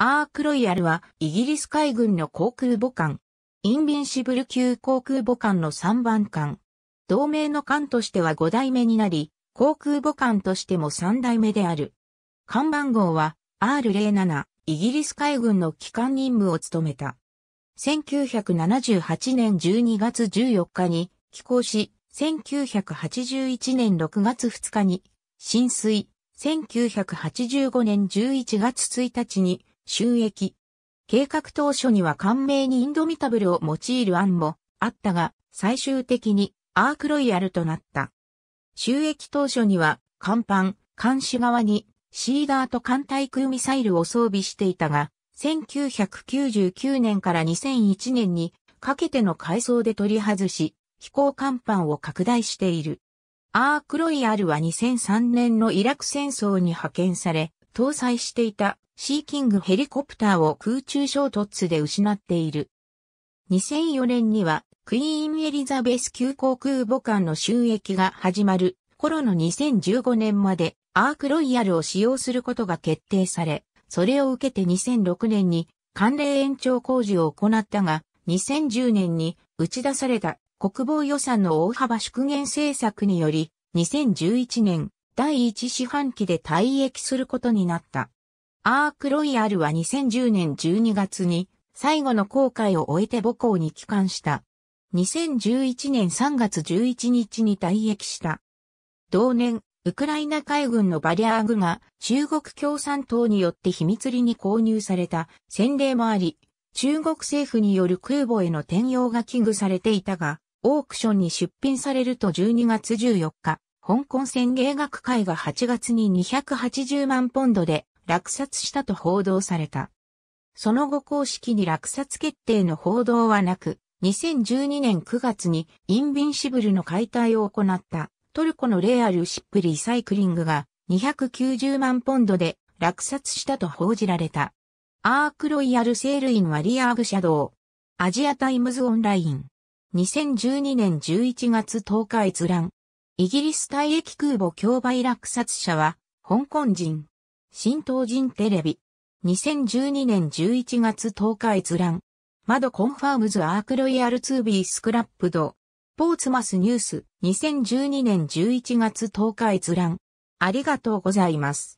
アークロイヤルはイギリス海軍の航空母艦。インビンシブル級航空母艦の3番艦。同盟の艦としては5代目になり、航空母艦としても3代目である。艦番号は R07、イギリス海軍の機関任務を務めた。1978年12月14日に寄港し、1981年6月2日に浸水、1985年11月1日に収益。計画当初には官名にインドミタブルを用いる案もあったが、最終的にアークロイヤルとなった。収益当初には、艦板、監視側にシーダーと艦対空ミサイルを装備していたが、1999年から2001年にかけての改装で取り外し、飛行甲板を拡大している。アークロイヤルは2003年のイラク戦争に派遣され、搭載していたシーキングヘリコプターを空中衝突で失っている。2004年にはクイーンエリザベス級航空母艦の収益が始まる頃の2015年までアークロイヤルを使用することが決定され、それを受けて2006年に関連延長工事を行ったが、2010年に打ち出された国防予算の大幅縮減政策により、2011年第1四半期で退役することになった。アークロイヤルは2010年12月に最後の航海を終えて母校に帰還した。2011年3月11日に退役した。同年、ウクライナ海軍のバリアーグが中国共産党によって秘密裏に購入された先例もあり、中国政府による空母への転用が危惧されていたが、オークションに出品されると12月14日、香港戦芸学会が8月に280万ポンドで落札したと報道された。その後公式に落札決定の報道はなく、2012年9月にインビンシブルの解体を行ったトルコのレアルシップリサイクリングが290万ポンドで落札したと報じられた。アークロイヤルセールインワリアーグシャドウ。アジアタイムズオンライン。2012年11月10日閲覧。イギリス退役空母競売落札者は、香港人。新東人テレビ。2012年11月10日閲覧。窓コンファームズアークロイヤルツービースクラップド。ポーツマスニュース。2012年11月10日閲覧。ありがとうございます。